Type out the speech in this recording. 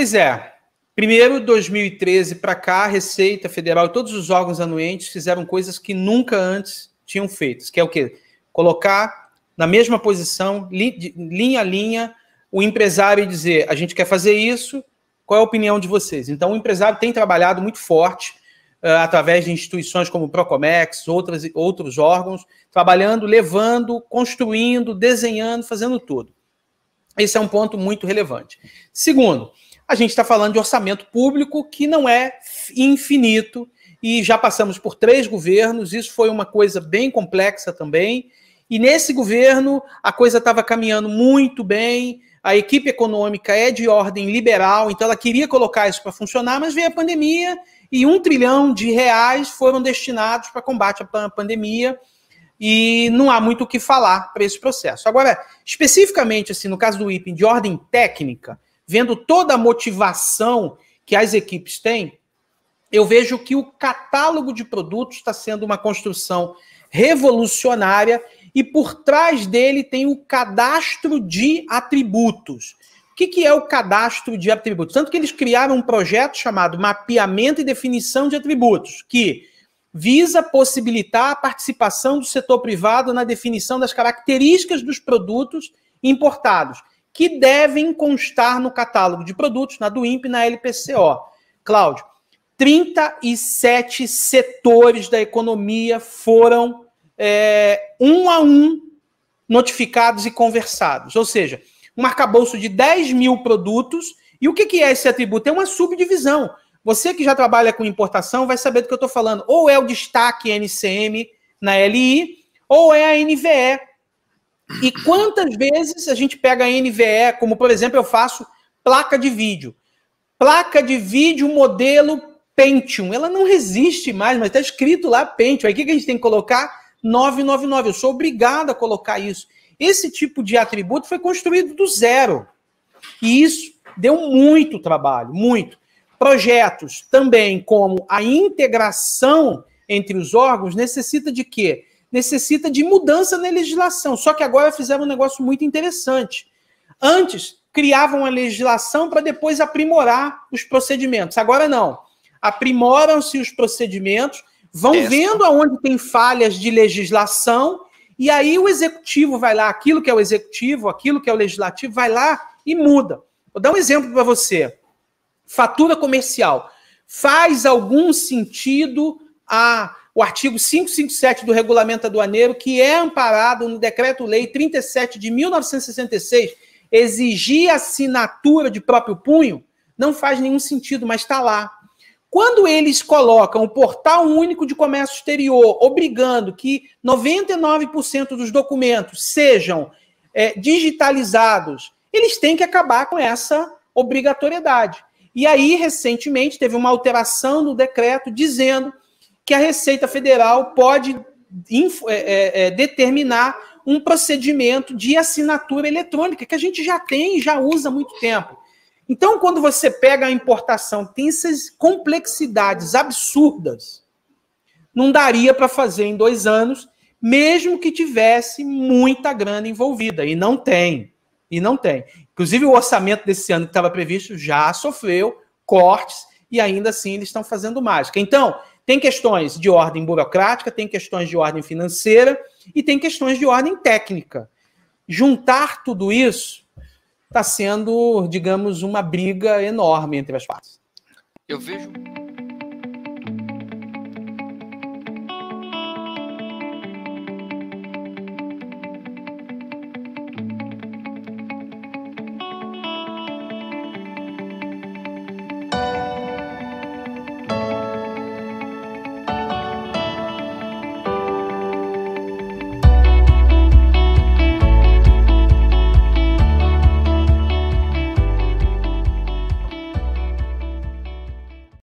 Pois é. Primeiro, 2013 para cá, a Receita Federal e todos os órgãos anuentes fizeram coisas que nunca antes tinham feito, que é o quê? Colocar na mesma posição, linha a linha, o empresário e dizer, a gente quer fazer isso, qual é a opinião de vocês? Então, o empresário tem trabalhado muito forte uh, através de instituições como o Procomex, outras, outros órgãos, trabalhando, levando, construindo, desenhando, fazendo tudo. Esse é um ponto muito relevante. Segundo, a gente está falando de orçamento público que não é infinito e já passamos por três governos, isso foi uma coisa bem complexa também. E nesse governo a coisa estava caminhando muito bem, a equipe econômica é de ordem liberal, então ela queria colocar isso para funcionar, mas veio a pandemia e um trilhão de reais foram destinados para combate à pandemia e não há muito o que falar para esse processo. Agora, especificamente assim, no caso do IP, de ordem técnica, vendo toda a motivação que as equipes têm, eu vejo que o catálogo de produtos está sendo uma construção revolucionária e por trás dele tem o cadastro de atributos. O que, que é o cadastro de atributos? Tanto que eles criaram um projeto chamado Mapeamento e Definição de Atributos, que visa possibilitar a participação do setor privado na definição das características dos produtos importados que devem constar no catálogo de produtos, na do INPE, na LPCO. Cláudio, 37 setores da economia foram é, um a um notificados e conversados. Ou seja, um arcabouço de 10 mil produtos. E o que, que é esse atributo? É uma subdivisão. Você que já trabalha com importação vai saber do que eu estou falando. Ou é o destaque NCM na LI, ou é a NVE e quantas vezes a gente pega a NVE, como por exemplo eu faço placa de vídeo. Placa de vídeo modelo Pentium, ela não resiste mais, mas está escrito lá Pentium. Aí o que, que a gente tem que colocar? 999, eu sou obrigado a colocar isso. Esse tipo de atributo foi construído do zero. E isso deu muito trabalho, muito. Projetos também como a integração entre os órgãos necessita de quê? necessita de mudança na legislação. Só que agora fizeram um negócio muito interessante. Antes, criavam a legislação para depois aprimorar os procedimentos. Agora não. Aprimoram-se os procedimentos, vão Essa. vendo aonde tem falhas de legislação, e aí o executivo vai lá, aquilo que é o executivo, aquilo que é o legislativo, vai lá e muda. Vou dar um exemplo para você. Fatura comercial. Faz algum sentido a o artigo 557 do regulamento aduaneiro, que é amparado no decreto-lei 37 de 1966, exigir assinatura de próprio punho, não faz nenhum sentido, mas está lá. Quando eles colocam o portal único de comércio exterior, obrigando que 99% dos documentos sejam é, digitalizados, eles têm que acabar com essa obrigatoriedade. E aí, recentemente, teve uma alteração no decreto dizendo que a Receita Federal pode é, é, é, determinar um procedimento de assinatura eletrônica, que a gente já tem e já usa há muito tempo. Então, quando você pega a importação, tem essas complexidades absurdas. Não daria para fazer em dois anos, mesmo que tivesse muita grana envolvida. E não tem. E não tem. Inclusive, o orçamento desse ano que estava previsto já sofreu cortes e ainda assim eles estão fazendo mágica. Então, tem questões de ordem burocrática, tem questões de ordem financeira e tem questões de ordem técnica. Juntar tudo isso está sendo, digamos, uma briga enorme entre as partes. Eu vejo